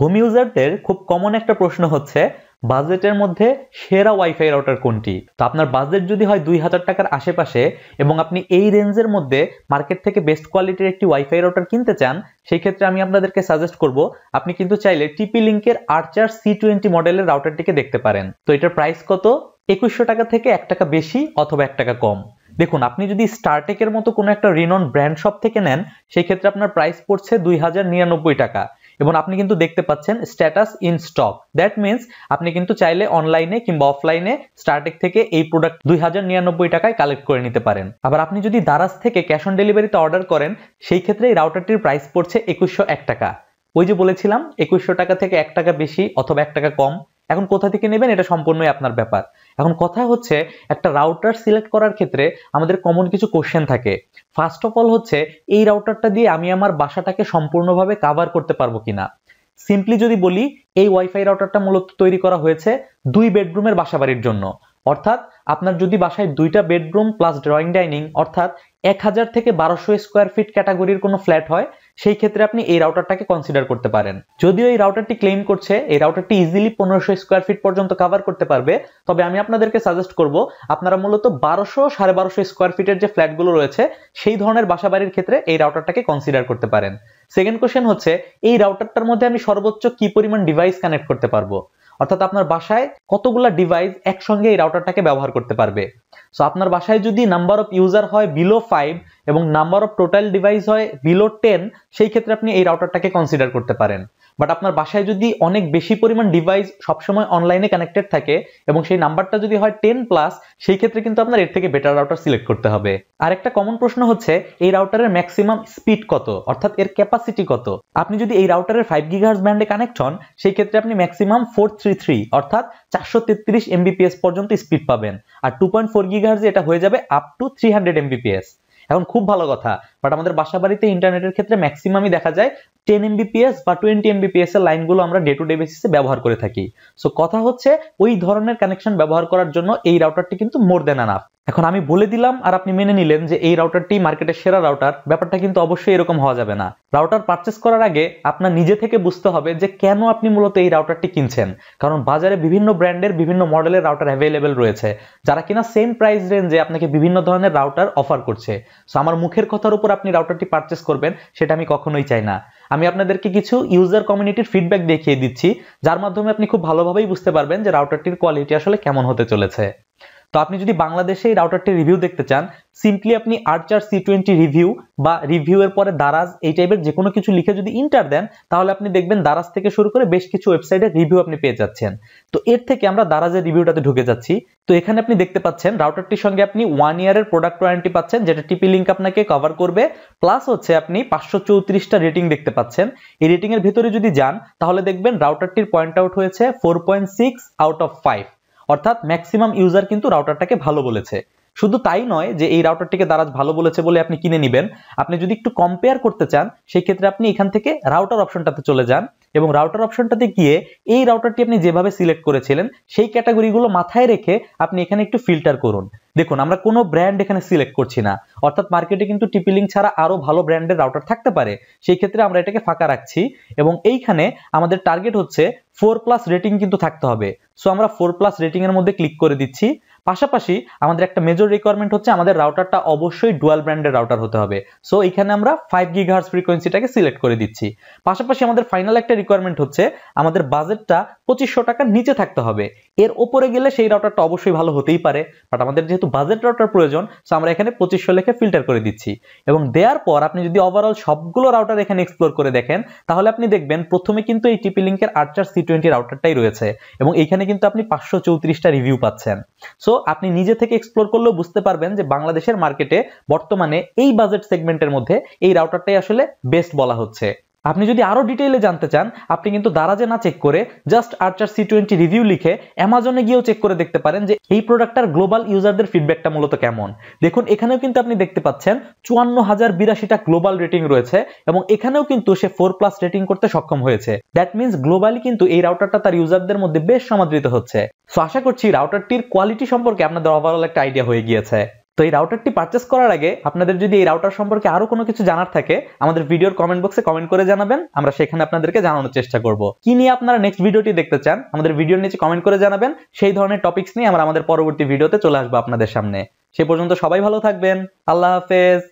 home ইউজারদের খুব common একটা প্রশ্ন হচ্ছে বাজেটের মধ্যে সেরা ওয়াইফাই রাউটার কোনটি তো আপনার বাজেট যদি হয় দুই হাজার টাকার আশেপাশে এবং আপনি এই রেঞ্জের মধ্যে মার্কেট থেকে বেস্ট কোয়ালিটির একটি ওয়াইফাই রাউটার কিনতে চান সেই ক্ষেত্রে আমি আপনাদেরকে সাজেস্ট করব আপনি কিন্তু চাইলে টিপি লিঙ্কের আর্চার সি টোয়েন্টি মডেলের রাউটারটিকে দেখতে পারেন তো এটার প্রাইস কত একুশশো টাকা থেকে এক টাকা বেশি অথবা এক টাকা কম দেখুন আপনি যদি স্টার্টেকের মতো কোনো একটা রিনন ব্র্যান্ড শপ থেকে নেন সেই ক্ষেত্রে আপনার প্রাইস পড়ছে দুই টাকা এবং আপনি কিন্তু দেখতে পাচ্ছেন status in stock that means আপনি কিন্তু চাইলে অনলাইনে কিংবা অফলাইনে স্টার্টেক থেকে এই প্রোডাক্ট দুই টাকায় কালেক্ট করে নিতে পারেন আবার আপনি যদি দারাজ থেকে ক্যাশ অন ডেলিভারিতে অর্ডার করেন সেই ক্ষেত্রে এই রাউটারটির প্রাইস পড়ছে একুশশো টাকা ওই যে বলেছিলাম একুশশো টাকা থেকে এক টাকা বেশি অথবা এক টাকা কম এখন কোথা থেকে নেবেন এটা সম্পূর্ণই আপনার ব্যাপার এখন কথা হচ্ছে একটা রাউটার সিলেক্ট করার ক্ষেত্রে আমাদের কমন কিছু কোশ্চেন থাকে ফার্স্ট অফ অল হচ্ছে এই রাউটারটা দিয়ে আমি আমার বাসাটাকে সম্পূর্ণভাবে কাভার করতে পারবো কিনা সিম্পলি যদি বলি এই ওয়াইফাই রাউটারটা মূলত তৈরি করা হয়েছে দুই বেডরুমের বাসাবাড়ির জন্য অর্থাৎ আপনার যদি বাসায় দুইটা বেডরুম প্লাস ড্রয়িং ডাইনিং অর্থাৎ এক হাজার থেকে বারোশো স্কোয়ার ফিট ক্যাটাগরির কোনো ফ্ল্যাট হয় সেই ক্ষেত্রে আপনি এই রাউটারটাকে কনসিডার করতে পারেন যদিও এই রাউটারটি ক্লেম করছে এই রাউটারটি ইজিলি পনেরোশো স্কোয়ার ফিট পর্যন্ত কাভার করতে পারবে তবে আমি আপনাদেরকে সাজেস্ট করব আপনারা মূলত বারোশো সাড়ে বারোশো স্কোয়ার ফিটের যে ফ্ল্যাটগুলো রয়েছে সেই ধরনের বাসাবাড়ির ক্ষেত্রে এই রাউটারটাকে কনসিডার করতে পারেন সেকেন্ড কোশ্চেন হচ্ছে এই রাউটারটার মধ্যে আমি সর্বোচ্চ কি পরিমাণ ডিভাইস কানেক্ট করতে পারবো অর্থাৎ আপনার বাসায় কতগুলা ডিভাইস একসঙ্গে এই রাউটারটাকে ব্যবহার করতে পারবে সো আপনার বাসায় যদি নাম্বার অফ ইউজার হয় বিলো ফাইভ এবং নাম্বার অফ টোটাল ডিভাইস হয় বিলো টেন সেই ক্ষেত্রে আপনি এই রাউটারটাকে কনসিডার করতে পারেন বাট আপনার বাসায় যদি অনেক বেশি পরিমাণ ডিভাইস সবসময় অনলাইনে কানেক্টেড থাকে এবং সেই নাম্বারটা যদি হয় টেন প্লাস সেই ক্ষেত্রে কিন্তু আপনার এর থেকে বেটার রাউটার সিলেক্ট করতে হবে আর একটা কমন প্রশ্ন হচ্ছে এই রাউটারের ম্যাক্সিমাম স্পিড কত অর্থাৎ এর ক্যাপাসিটি কত আপনি যদি এই রাউটারের ফাইভ গিগাহার্স ব্যান্ডে কানেক্ট হন সেই ক্ষেত্রে আপনি ম্যাক্সিমাম ফোর থ্রি থ্রি অর্থাৎ চারশো তেত্রিশ এমবিপিএস পর্যন্ত স্পিড পাবেন আর টু পয়েন্ট ফোর গিগাহার্জ এটা হয়ে যাবে up to three hundred Mbps এখন খুব ভালো কথা বাট আমাদের বাসা বাড়িতে ইন্টারনেটের ক্ষেত্রে ম্যাক্সিমামই দেখা যায় টেন এমবিপিএস বা টোয়েন্টি এমবিপিএস এর লাইনগুলো আমরা ডে টু ডে বেসিসে ব্যবহার করে থাকি সো কথা হচ্ছে ওই ধরনের কানেকশন ব্যবহার করার জন্য এই রাউটারটি কিন্তু মোর দেন আনাফ এখন আমি বলে দিলাম আর আপনি মেনে নিলেন যে এই রাউটারটি মার্কেটের সেরা রাউটার ব্যাপারটা কিন্তু অবশ্যই এরকম হওয়া যাবে না রাউটার পারচেস করার আগে আপনার নিজে থেকে বুঝতে হবে যে কেন আপনি মূলত এই রাউটারটি কিনছেন কারণ বাজারে বিভিন্ন ব্র্যান্ডের বিভিন্ন মডেলের রাউটার অ্যাভেলেবেল রয়েছে যারা কিনা সেম প্রাইস রেঞ্জে আপনাকে বিভিন্ন ধরনের রাউটার অফার করছে সো আমার মুখের কথার উপর আপনি রাউটারটি পারচেস করবেন সেটা আমি কখনোই চাই না আমি আপনাদেরকে কিছু ইউজার কমিউনিটির ফিডব্যাক দেখিয়ে দিচ্ছি যার মাধ্যমে আপনি খুব ভালোভাবেই বুঝতে পারবেন যে রাউটারটির কোয়ালিটি আসলে কেমন হতে চলেছে তো আপনি যদি বাংলাদেশে এই রাউটারটির রিভিউ দেখতে চান সিম্পলি আপনি আর্চার সি টোয়েন্টি রিভিউ বা রিভিউ এর পরে দারাজ এই টাইপের যে কোনো কিছু লিখে যদি ইন্টার দেন তাহলে আপনি দেখবেন দারাজ থেকে শুরু করে বেশ কিছু ওয়েবসাইটের রিভিউ আপনি পেয়ে যাচ্ছেন তো এর থেকে আমরা দারাজের রিভিউটাতে ঢুকে যাচ্ছি তো এখানে আপনি দেখতে পাচ্ছেন রাউটারটির সঙ্গে আপনি ওয়ান ইয়ারের প্রোডাক্ট ওয়ারেন্টি পাচ্ছেন যেটা টিপি লিঙ্ক আপনাকে কভার করবে প্লাস হচ্ছে আপনি পাঁচশো চৌত্রিশটা রেটিং দেখতে পাচ্ছেন এই রেটিং এর ভেতরে যদি যান তাহলে দেখবেন রাউটারটির পয়েন্ট আউট হয়েছে four point six out of five অর্থাৎ ম্যাক্সিমাম ইউজার কিন্তু রাউটারটাকে ভালো বলেছে শুধু তাই নয় যে এই রাউটারটিকে দারাজ ভালো বলেছে বলে আপনি কিনে নেবেন আপনি যদি একটু কম্পেয়ার করতে চান সেই ক্ষেত্রে আপনি এখান থেকে রাউটার অপশনটাতে চলে যান এবং রাউটার অপশনটাতে গিয়ে এই রাউটারটি আপনি যেভাবে সিলেক্ট করেছিলেন সেই ক্যাটাগরিগুলো মাথায় রেখে আপনি এখানে একটু ফিল্টার করুন দেখুন আমরা কোনো ব্র্যান্ড এখানে সিলেক্ট করছি না অর্থাৎ মার্কেটে কিন্তু টিপিলিং ছাড়া আরও ভালো ব্র্যান্ডের রাউটার থাকতে পারে সেই ক্ষেত্রে আমরা এটাকে ফাঁকা রাখছি এবং এইখানে আমাদের টার্গেট হচ্ছে ফোর প্লাস রেটিং কিন্তু থাকতে হবে সো আমরা ফোর প্লাস রেটিংয়ের মধ্যে ক্লিক করে দিচ্ছি পাশাপাশি আমাদের একটা মেজর রিকোয়ারমেন্ট হচ্ছে আমাদের রাউটারটা অবশ্যই ডুয়াল ব্র্যান্ডের রাউটার হতে হবে সো এখানে আমরা ফাইভ গিগ হার্স ফ্রিকোয়েন্সিটাকে সিলেক্ট করে দিচ্ছি পাশাপাশি আমাদের ফাইনাল একটা রিকোয়ারমেন্ট হচ্ছে আমাদের বাজেটটা পঁচিশশো টাকার নিচে থাকতে হবে এর ওপরে গেলে সেই রাউটারটা অবশ্যই ভালো হতেই পারে বাট আমাদের যেহেতু বাজেট রাউটার প্রয়োজন সো আমরা এখানে পঁচিশশো লেখে ফিল্টার করে দিচ্ছি এবং দেওয়ার পর আপনি যদি ওভারঅল সবগুলো রাউটার এখানে এক্সপ্লোর করে দেখেন তাহলে আপনি দেখবেন প্রথমে কিন্তু এই টিপি লিঙ্কের আর্চার সি টোয়েন্টি রাউটারটাই রয়েছে এবং এখানে কিন্তু আপনি পাঁচশো চৌত্রিশটা রিভিউ পাচ্ছেন সো আপনি নিজে থেকে এক্সপ্লোর করলেও বুঝতে পারবেন যে বাংলাদেশের মার্কেটে বর্তমানে এই বাজেট সেগমেন্টের মধ্যে এই রাউটারটাই আসলে বেস্ট বলা হচ্ছে আপনি যদি আরও ডিটেইলে জানতে চান আপনি কিন্তু দারাজে না চেক করে just Archer C twenty review লিখে অ্যামাজনে গিয়েও চেক করে দেখতে পারেন যে এই প্রোডাক্টটার গ্লোবাল ইউজারদের ফিডব্যাকটা মূলত কেমন দেখুন এখানেও কিন্তু আপনি দেখতে পাচ্ছেন চুয়ান্ন হাজার বিরাশিটা গ্লোবাল রেটিং রয়েছে এবং এখানেও কিন্তু সে ফোর প্লাস রেটিং করতে সক্ষম হয়েছে দ্যাট মিনস গ্লোবালি কিন্তু এই রাউটারটা তার ইউজারদের মধ্যে বেশ সমাদৃত হচ্ছে সো আশা করছি রাউটারটির কোয়ালিটি সম্পর্কে আপনাদের ওভারঅল একটা আইডিয়া হয়ে গিয়েছে তো এই রাউটারটি পারচেস করার আগে আপনাদের যদি এই রাউটার সম্পর্কে আরো কোনো কিছু জানার থাকে আমাদের ভিডিওর কমেন্ট বক্সে কমেন্ট করে জানাবেন আমরা সেখানে আপনাদেরকে জানানোর চেষ্টা করব কি নিয়ে আপনারা নেক্সট ভিডিওটি দেখতে চান আমাদের ভিডিওর নিচে কমেন্ট করে জানাবেন সেই ধরনের টপিকস নিয়ে আমরা আমাদের পরবর্তী ভিডিওতে চলে আসবো আপনাদের সামনে সে পর্যন্ত সবাই ভালো থাকবেন আল্লাহ হাফেজ